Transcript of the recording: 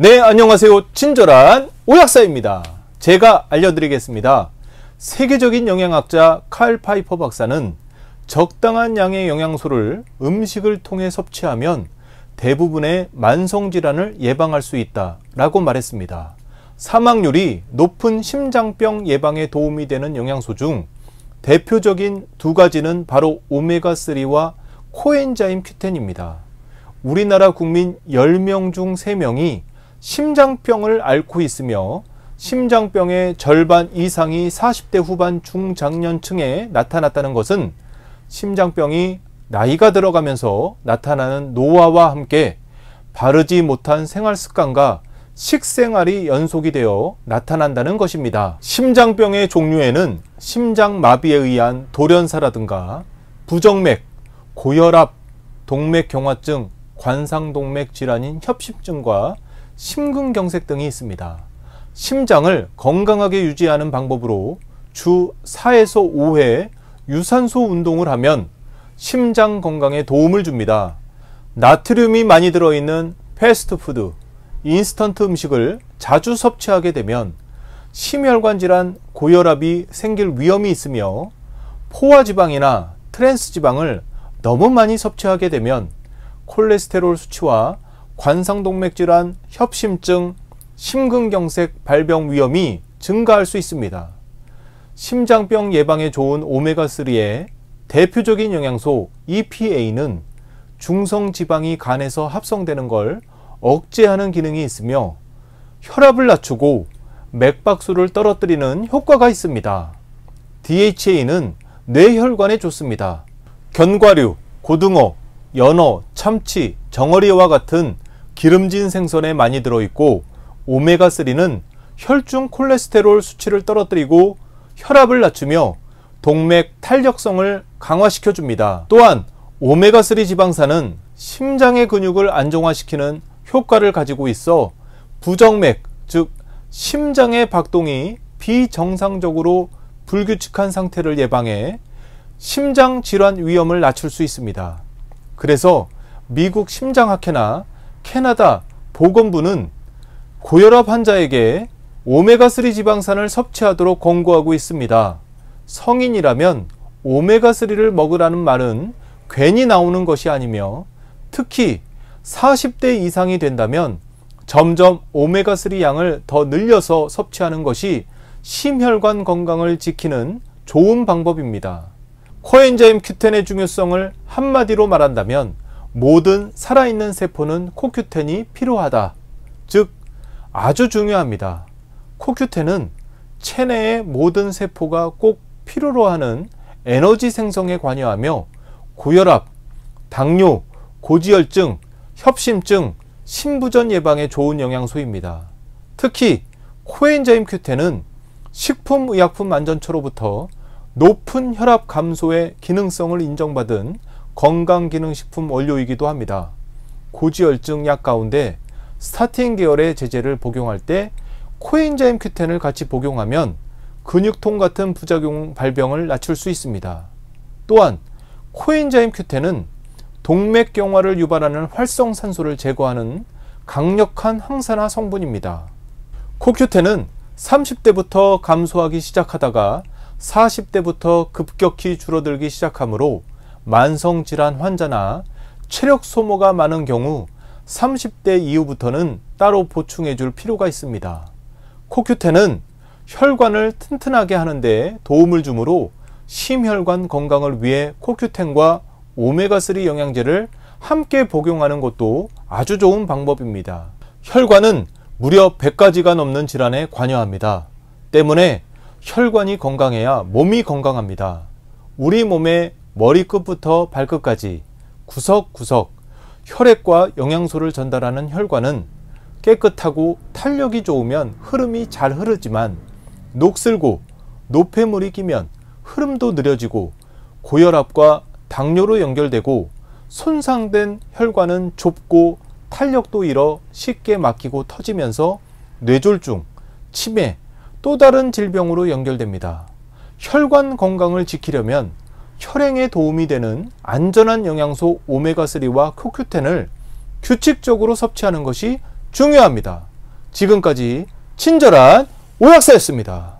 네, 안녕하세요. 친절한 오약사입니다. 제가 알려드리겠습니다. 세계적인 영양학자 칼 파이퍼 박사는 적당한 양의 영양소를 음식을 통해 섭취하면 대부분의 만성질환을 예방할 수 있다 라고 말했습니다. 사망률이 높은 심장병 예방에 도움이 되는 영양소 중 대표적인 두 가지는 바로 오메가3와 코엔자임 큐텐입니다. 우리나라 국민 10명 중 3명이 심장병을 앓고 있으며 심장병의 절반 이상이 40대 후반 중장년층에 나타났다는 것은 심장병이 나이가 들어가면서 나타나는 노화와 함께 바르지 못한 생활 습관과 식생활이 연속이 되어 나타난다는 것입니다. 심장병의 종류에는 심장마비에 의한 돌연사라든가 부정맥, 고혈압, 동맥경화증, 관상동맥 질환인 협심증과 심근경색 등이 있습니다. 심장을 건강하게 유지하는 방법으로 주 4에서 5회 유산소 운동을 하면 심장 건강에 도움을 줍니다. 나트륨이 많이 들어있는 패스트푸드, 인스턴트 음식을 자주 섭취하게 되면 심혈관 질환, 고혈압이 생길 위험이 있으며 포화지방이나 트랜스지방을 너무 많이 섭취하게 되면 콜레스테롤 수치와 관상동맥 질환, 협심증, 심근경색 발병 위험이 증가할 수 있습니다. 심장병 예방에 좋은 오메가3의 대표적인 영양소 EPA는 중성 지방이 간에서 합성되는 걸 억제하는 기능이 있으며 혈압을 낮추고 맥박수를 떨어뜨리는 효과가 있습니다. DHA는 뇌혈관에 좋습니다. 견과류, 고등어, 연어, 참치, 정어리와 같은 기름진 생선에 많이 들어있고 오메가3는 혈중 콜레스테롤 수치를 떨어뜨리고 혈압을 낮추며 동맥 탄력성을 강화시켜줍니다. 또한 오메가3 지방산은 심장의 근육을 안정화시키는 효과를 가지고 있어 부정맥, 즉 심장의 박동이 비정상적으로 불규칙한 상태를 예방해 심장 질환 위험을 낮출 수 있습니다. 그래서 미국 심장학회나 캐나다 보건부는 고혈압 환자에게 오메가3 지방산을 섭취하도록 권고하고 있습니다. 성인이라면 오메가3를 먹으라는 말은 괜히 나오는 것이 아니며 특히 40대 이상이 된다면 점점 오메가3 양을 더 늘려서 섭취하는 것이 심혈관 건강을 지키는 좋은 방법입니다. 코엔자임 큐텐의 중요성을 한마디로 말한다면 모든 살아있는 세포는 코큐텐이 필요하다. 즉, 아주 중요합니다. 코큐텐은 체내의 모든 세포가 꼭 필요로 하는 에너지 생성에 관여하며 고혈압, 당뇨, 고지혈증, 협심증, 신부전 예방에 좋은 영양소입니다. 특히 코엔자임 큐텐은 식품의약품 안전처로부터 높은 혈압 감소의 기능성을 인정받은 건강기능식품 원료이기도 합니다. 고지혈증약 가운데 스타틴 계열의 제제를 복용할 때 코엔자임 큐텐을 같이 복용하면 근육통 같은 부작용 발병을 낮출 수 있습니다. 또한 코엔자임 큐텐은 동맥경화를 유발하는 활성산소를 제거하는 강력한 항산화 성분입니다. 코큐텐은 30대부터 감소하기 시작하다가 40대부터 급격히 줄어들기 시작하므로 만성질환 환자나 체력 소모가 많은 경우 30대 이후부터는 따로 보충해 줄 필요가 있습니다. 코큐텐은 혈관을 튼튼하게 하는데 도움을 주므로 심혈관 건강을 위해 코큐텐과 오메가3 영양제를 함께 복용하는 것도 아주 좋은 방법입니다. 혈관은 무려 100가지가 넘는 질환에 관여합니다. 때문에 혈관이 건강해야 몸이 건강합니다. 우리 몸에 머리끝부터 발끝까지 구석구석 혈액과 영양소를 전달하는 혈관은 깨끗하고 탄력이 좋으면 흐름이 잘 흐르지만 녹슬고 노폐물이 끼면 흐름도 느려지고 고혈압과 당뇨로 연결되고 손상된 혈관은 좁고 탄력도 잃어 쉽게 막히고 터지면서 뇌졸중, 치매, 또 다른 질병으로 연결됩니다. 혈관 건강을 지키려면 혈행에 도움이 되는 안전한 영양소 오메가3와 코큐텐을 규칙적으로 섭취하는 것이 중요합니다. 지금까지 친절한 오약사였습니다.